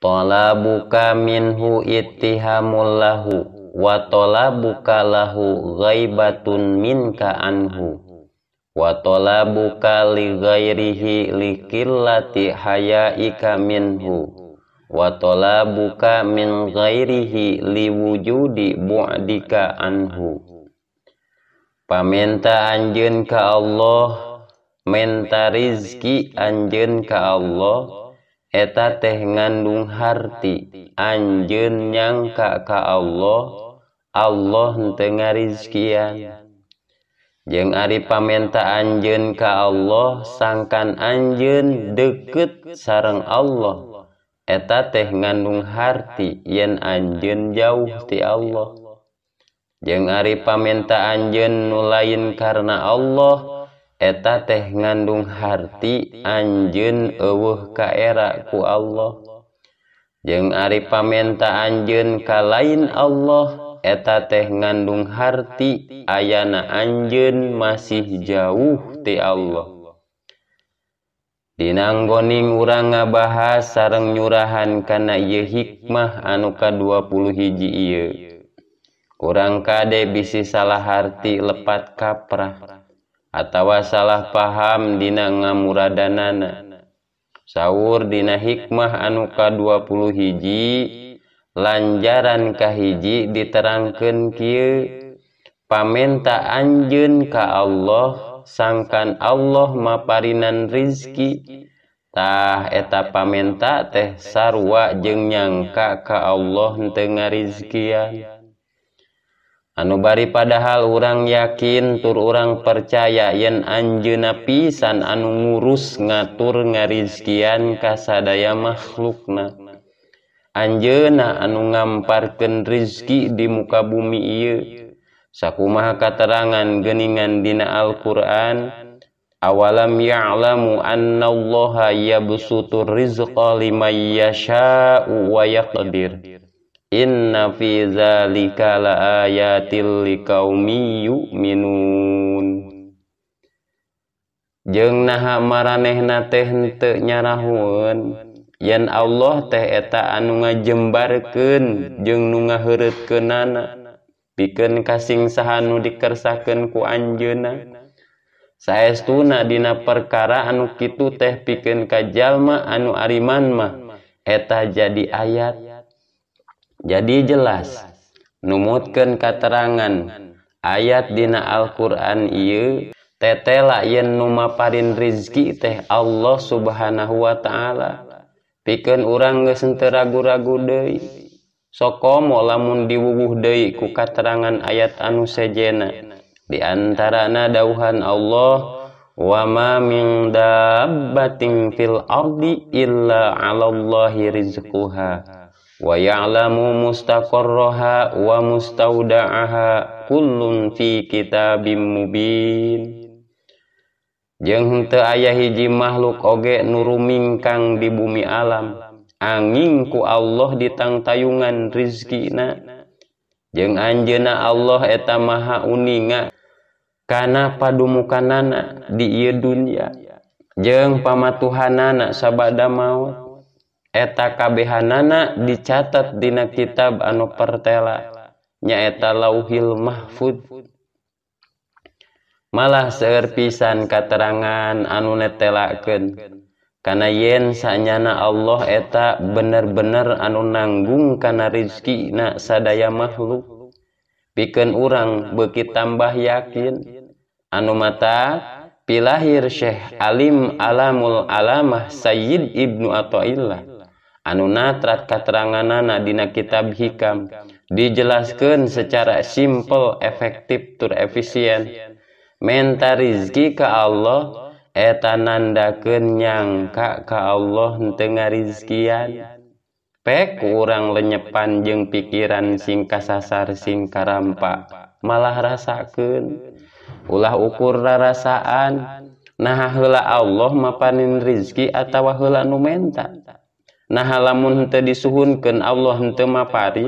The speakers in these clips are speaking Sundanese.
Talabuka minhu ittihamul lahu wa talabuka lahu ghaibatun minka anhu wa talabuka li ghairihi li qillati hayaika minhu wa talabuka min ghairihi li wujudi bu'dika anhu paminta anjeun ka Allah minta rizki anjeun ka Allah Eeta teh ngandung harti, anjen nyangka ka Allah, Allah nten rizkian. Jeng ari pamenta anjen ka Allah sangkan anjen deket sarang Allah, Eeta teh ngandung harti yen anjen jauh di Allah. Jeng ari pamenta anjen nu lain karena Allah, sih eta teh ngandung harti anjen euh kaeku Allah jeng Ari pamta anjen kalain Allah eta teh ngandung harti ayana anjen masih jauh di Allah dinangoningu ngabahas sareng nyurahankana ye hikmah anuka 20 hiji orang kadek bisi salah harti lepat kaprah. Atawa salah paham dina nga murada nana sahur dina hikmah anka 20 hiji Lanjarankah hiji diterangkan Ky pamenta anjun ka Allah sangkan Allah maparinan rizkitah eta pamenta teh sarwa jeng nyangka ka Allah tengah rizkiah. Anu bari padahal orang yakin tur orang percayayan anjena pisan anu ngurus ngatur ngarizkian kasadaya makhluk na Anjena anu ngampken rizki di muka bumi sakkuuma katerangan geningan dina Alquran awalam ya'amu annaallahha ya busu turriz qlimasha waydirdir nazalikala ayatil kau miuk minuun jeng nahmaraehna tehentenyarahun Yaen Allah teh eta anu nga jembarken jeng ngaut ke na piken kasing sah Hanu dikersakan ku anjenna sayastuunadina perkara anuk itu teh piken kajjallma anu Ariman mah eta jadi ayatnya Jadi jelas nummutken katerangan ayat dina Alquran tete lain yen numaapain rizki teh Allah subhanahu Wa ta'ala piken orangngeeneragu-ragu De soko molamun di wuhde ku katerangan ayat anu sejena diantara nauhan Allah wamaming da bating fildi illa Allahallahhi rizkuha. waya amu mustaakoroha wa mustauda aha kunlufi kita bi mu bin jeng te ayahiji makhluk oge nuru mingkang di bumi alam aningku Allah ditangtaungan rizki na jeng anjena Allah etamaha uningakana padukan nana di dunya jeng pamatuhan naak sababamaku Tá eta kabehan na anak dicatatdina kitab anu perlanyaeta lahilmahfud malah serpisan katerangan anu net telakenkana yen sanyana Allah eta bener-bener anu nanggungkana rizkinak sadaya makhluk piken orang beki tambah yakin anu mata pilahir Syekh Alim alamul alama Sayid Ibnu ataulah trat kateranganan Nadina kitab Hikam dijelaskan secara simpel efektif tur efisien mental rizki ke Allah etanandanda ke nyangka ke Allah tengah rizkian pek kurang lenyepan je pikiran singka sasar singkararampak malah rasaken ulah ukura rasaan Nahla Allah mapanin rizzki atauwahhu la nummentta Nah halamunnta disuunkan Allah temapari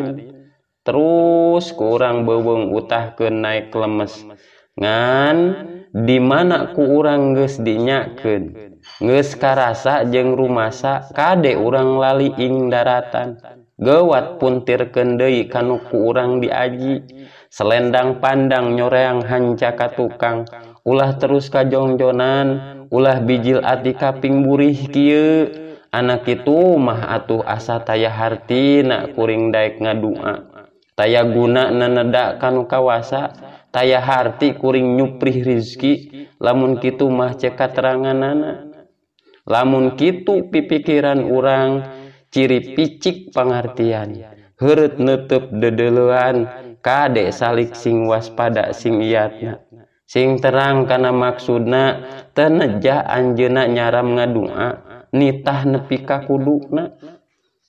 terus kurang beweng utah ke naik lemes ngan di manaku orang ge dinyake nges karsa jeng rumah sakit kadek orang lali ing daratan gewat puntirkendei kanuku orang diaji selendang pandang nyoreng hancaka tukang ulah terus kajonngjoan ulah bijil ati kaping buriih Ky anak itu mah atuh asa taya hartnak kuring baikik ngadua taya guna neneddak kan kawasa tayahati kuring nyupri Riki lamun Kitu mah cekat terangan na lamun Kitu pipikiran urang ciri picik pengertiannya huut nutup dedelan kadek salik sing was pada sing niatnya sing terang karena maksud teneja an jenak nyaram ngadua nitah nepikah kudu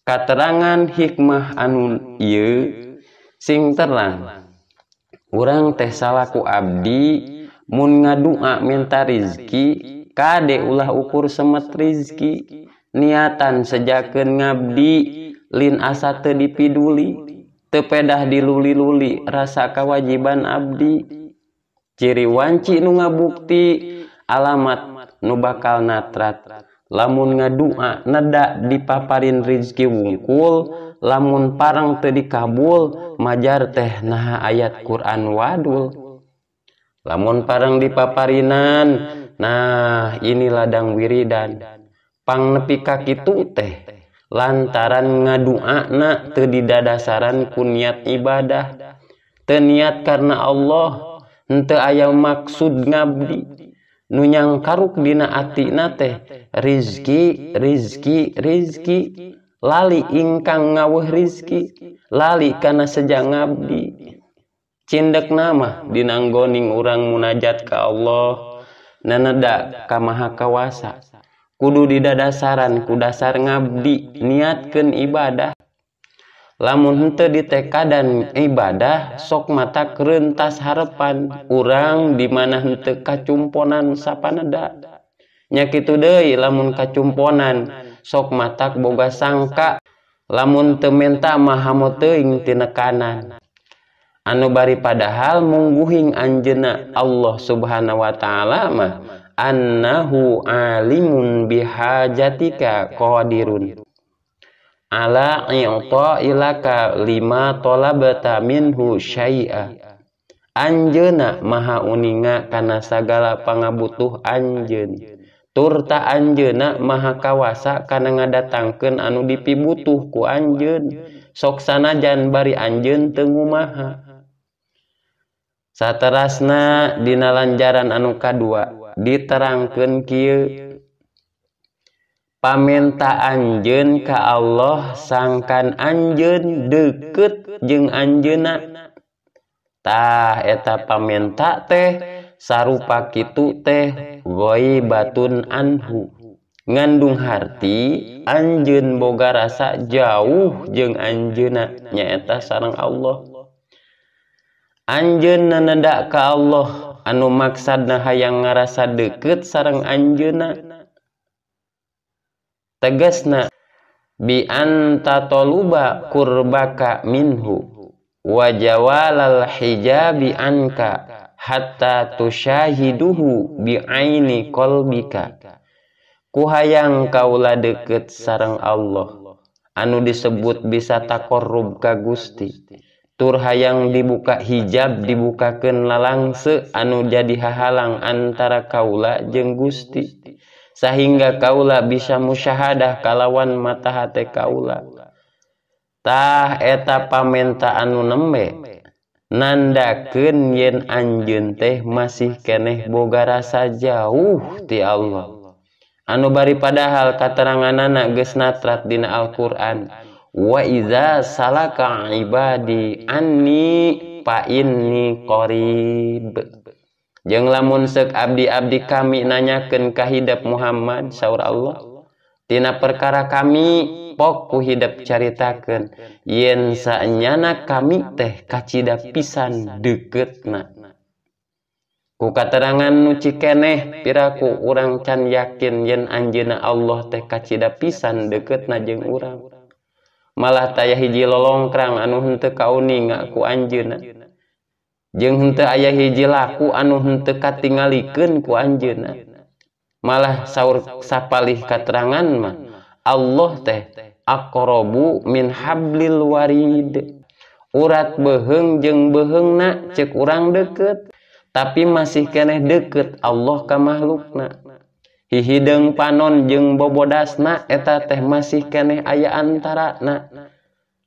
katerangan hikmah anu sing terang kurang tehsalaku Abdimun ngadua mintarizki kadek ulah ukur semet rizzki niatan sejakkan ngabdi Lin asa dipiduli tepedah di luli-luli rasa kewajiban Abdi ciri waci nunga bukti alamat nubakal natratra lamun ngadua nada dipapaaparin Rizkikul lamun parang tadikabul majar teh nah ayat Quran waddul lamun parang dipapaarinan nah ini ladang wiri danpang nepikakitu teh lantaran ngadu anak ted dasaran kunyiat ibadah teniaat karena Allah ente ayam maksud ngabdi nyang karukdina atinaterizzkirizzkirizzki lali ingkang ngaweh rizzki lali karena sejak ngabdicindek nama dinanggoning orang munajat ke Allah nedak kamaha kawasa kudu di da dasaran kudasar ngabdi niatkan ibadah lamun di TK dan ibadah sok mata rentas harepan kurangrang dimanante kacumponan sappanedda yak De lamun kacumonan sok matak boba sangka lamun temmentta makanan anubari padahal mengguhing anjenak Allah subhanahu Wa ta'ala annahu Alimun bihajatika qdirundiru ilaka 5 tola bataminhu sy anjena maha uninga karena sagala pangabutuh anjen turta anjenak ma kawasa karena ngadatangkan anu dipibutuhku Anjen soksana Janbari anjun tengu maha satterasna dinalanjaran anu K2 diterangkan Ky paminta anjun ka Allah sangkan anjun deket jeung anjenatah eta paminta teh saru paktu teh wo batun an ngandung hati anjun boga rasa jauh jeung anjunnyaeta sarang Allah anjun nadak ka Allah anu maksad nah yang ngerasa deket sarang anjenana na bianta toluba kurbaka minhu wajawala lahi bika hattayahihu biini qbika kuhaang kaula deket sarang Allah anu disebut bisa takor rubka Gusti Turha yang dibuka hijab dibukaken lalangse anu jadi hahalang antara Kaula jeng guststi. sehingga kauula bisa musyaahadah kalawan matahati kaulatah eta pamentaanu nembe nandaken yen anjun teh masih keeh bogarasa jauh di Allah Anubari padahal katerangan anak gesnatrat dina Alquran waiza salah Ka ibadi Ani pa ini kori jeng lamun se abdi-abdi kami nanyaken kahabb Muhammadya Allahtinana perkara kami Poku hidup caritakan yen sanyana kami teh kacita pisan deket nana kukaterangan nucikeneh piraku urang can yakin yen anjna Allah teh kacita pisan deket najeng urang-rang malah taya hiji lolongkrang anu untuk kauuni nggakku anjena Jnta ayaah hijjlaku anuntekat tinggalken kuanjna malah sauur sapalih katerangan mah Allah teh abu min habide urat beheng jeng behengnak cek kurangrang deket tapi masih keeh deket Allah ke makhluk na Hihideng panon je bobodasna eta teh masih kene ayah antaranak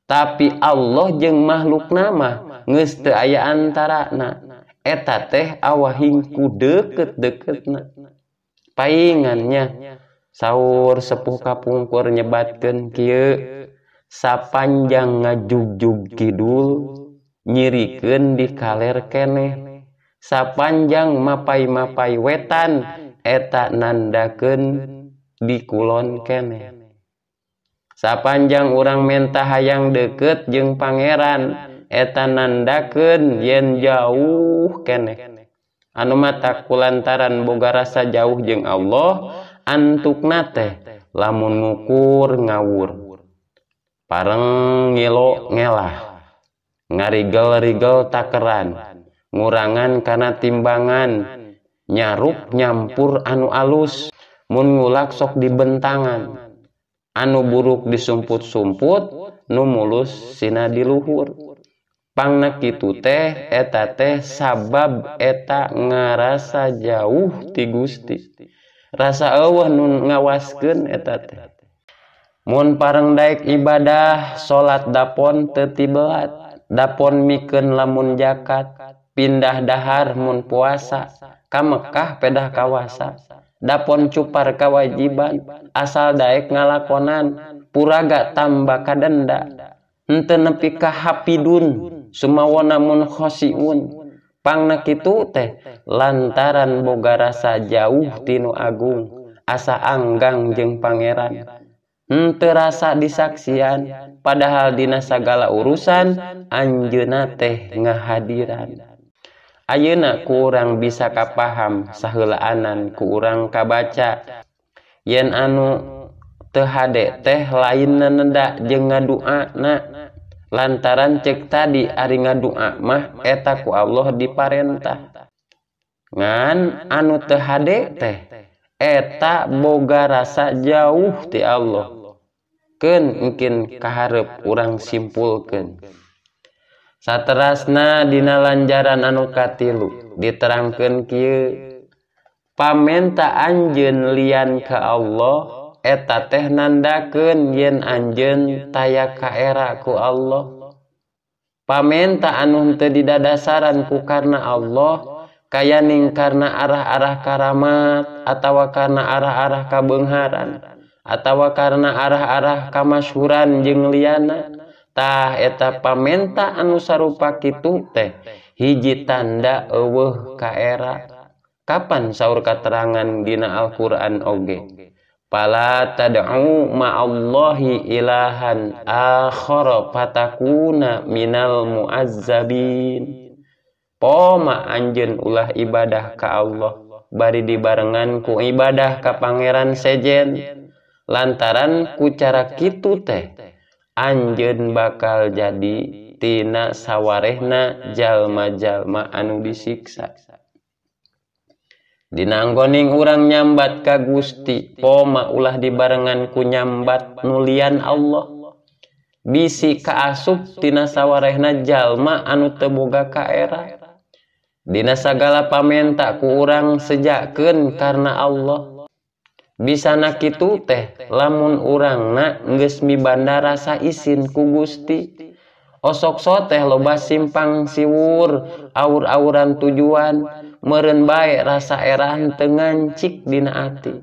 tapi Allah je makhluk namaku aya antara eta teh awahingku deket deket Paingannya sahur sepuka pungkur nyebatken sa panjang ngajujug Kidul nyiriken di kaller keeh sa panjang mapai-mapai wetan etak nandaken di kulon keeh sa panjang orangrang menaha yang deket jeung Pangeran. Tá etanandandaken yen jauh ke anu matakullantaran Buga rasa jauh J Allah antuk nate lamunukur ngawur Pang ngokngelah ngarigelrigel takran murangan karena timbangan nyaruk nyampur anu alusmunngulak sok di bentangan anu buruk disumput-sumput numulus Sina diluhur. itu teh eta sabab etak ngaasa jauh ti Gusti rasa Allah nun ngawasken eteta moonn parengdaik ibadah salat dapon tetibat dapon miken lamun jakat pindah dahar Mun puasa kam Mekah pedah kawasa dapon cuparkawawajiban asal Daik ngalakonan pura ga tambah kadennda enten nepikah Happy dudu semua namunkhosiun pan itu teh lantaran boga rasa jauh tinu Agung asa anggang jeung Pangeran terasa disaksian padahal disagala urusan anjena teh ngahadiran ayeak kurang bisa kap paham sahelaanan kurang kaca yen anu Tehadek teh lainnda je ngadu anak lantaran cepta di Ariauh Akmah etetaku Allah di Parentah anuha etak boga rasa jauh di Allah Ken mungkin kaharep kurang simpulkan satterasna dina lanjaran anukatilu diterangkan pamenta anjenlian ke Allah eta teh nandaken yen anjen taya kaeku Allah pamentaaannte di da dasaran kukarna Allah kayaning karena arah-arahkaramat atautawa karena arah-arahkabengaran atautawa karena arah-arah kamasan je lianatah eta pamenta anu sarupatuk teh hiji tandauh kae kapan sauur katerangan dina Alquran ogege sih palatada ma Allahhi ilahan alkhoro patuna minal muadzadin poma Anjen ulah ibadah ke Allah bari dibarennganku ibadah ke Pangeran sejen lantaran ku cara ki teh Anjenun bakal jaditina sawwarehna jallmajallma anu disikssa dinanggoning urang nyambat ka Gusti poma ulah dibarennganku nyambat nulian Allah bisi Ka asuptinaawaehnajallma anu teboga kae dinsagala pamen takku orangrang sejaken karena Allah bisa naki teh lamun urang nangesmi banda rasa isin ku Gusti osok soteh lobah simpang siwur auraur-auran tujuan punya me baik rasa heran dengan Cik dina ati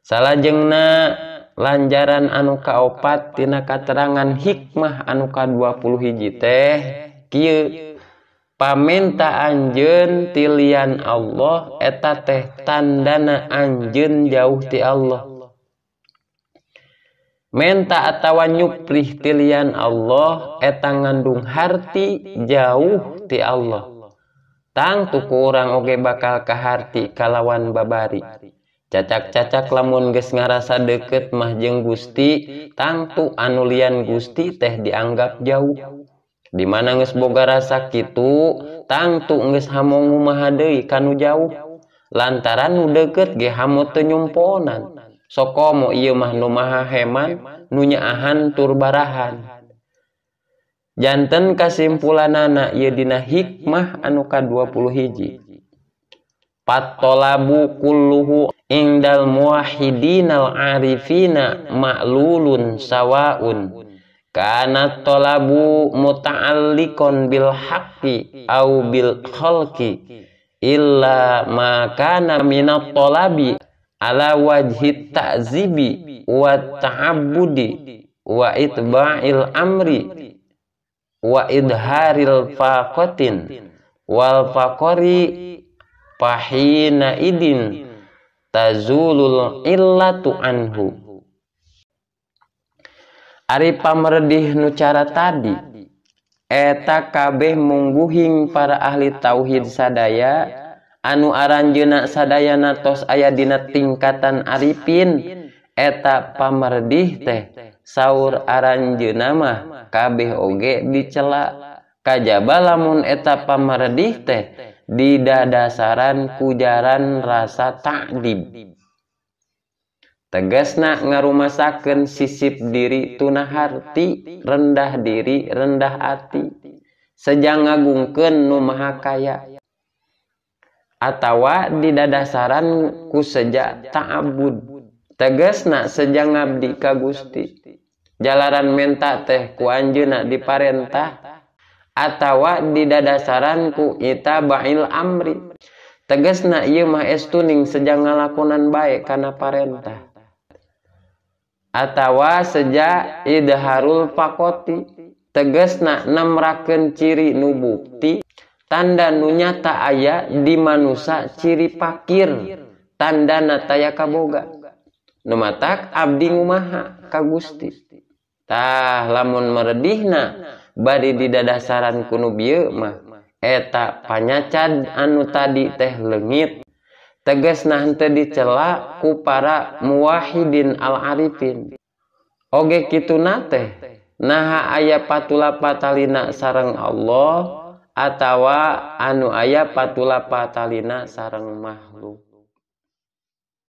salah jengna lanjaran anu ka opat tin katerangan hikmah anuka 20 hiji teh paminta anjen tilian Allah eta teh tandana anjen jauhti Allah mentatawany pertilian Allah etang ngandung hart jauh di Allah étant Tanngtu kurang oge bakal kahar kalawan babaari. Cacak-cacak lamun ges ngarasa deket majeng Gusti, Tanngtu anullian guststi teh dianggap jauh. Dimana nges boga rasa gitu, tangtu nges hamon mumahadehi kanu jauh. Laaran nu deket gehammo tenyumponan. soko mo iyo mahnu ma heman, nunyaahan turbarahan. jantan kesimpulan anak Yedina ya hikmah anuka 20 hiji patolabu kulluhu indal muahidinal arifina maklulun sawaun karena tolabu muta'allikon bil haqqi au bil khalqi illa ma kana minat tolabi ala wajhit ta'zibi wa ta'abudi wa itba'il amri waid Haril fatinwalfari pahindin taul Anhu Aa meedih nucara tadi eta kabeh muguhim para ahli tauhid sadaya anu Aaran jenak sadayaana tos ayadina tingkatan Arifin ap pamerih tehte sauur Arnje nama KB OG dicela kaj balamun et etapa meredih teh di dasaran kujaran rasa tak di tegesnak ngarumasaen sisip diri tunahati rendah diri rendah hati sejak ngagungken Numahaka atautawa di dasaranku sejak takudin nak sejang abdi ka Gusti jalaran menta teh ku nak diparentah atawa di dadasaranku itabail amri tegesna ieu mah estuning sejang ngalakonan baik karena parentah atawa seja idharul pakoti tegesna nemrakeun ciri nubukti. tanda tanda nunyata ayah di manusia ciri pakir tanda nataya kaboga 1000 Numata Abdi Mahaha Kagustitah lamun meredih na badi di dadasaran kuno bima etak panyacad anu tadi teh legit teges nante dicela ku para muwahiddin Al- Arifin Oge gitu na teh Naha aya patulapataalina sareng Allah atawa anu aya patula pataliina sareng makhluk.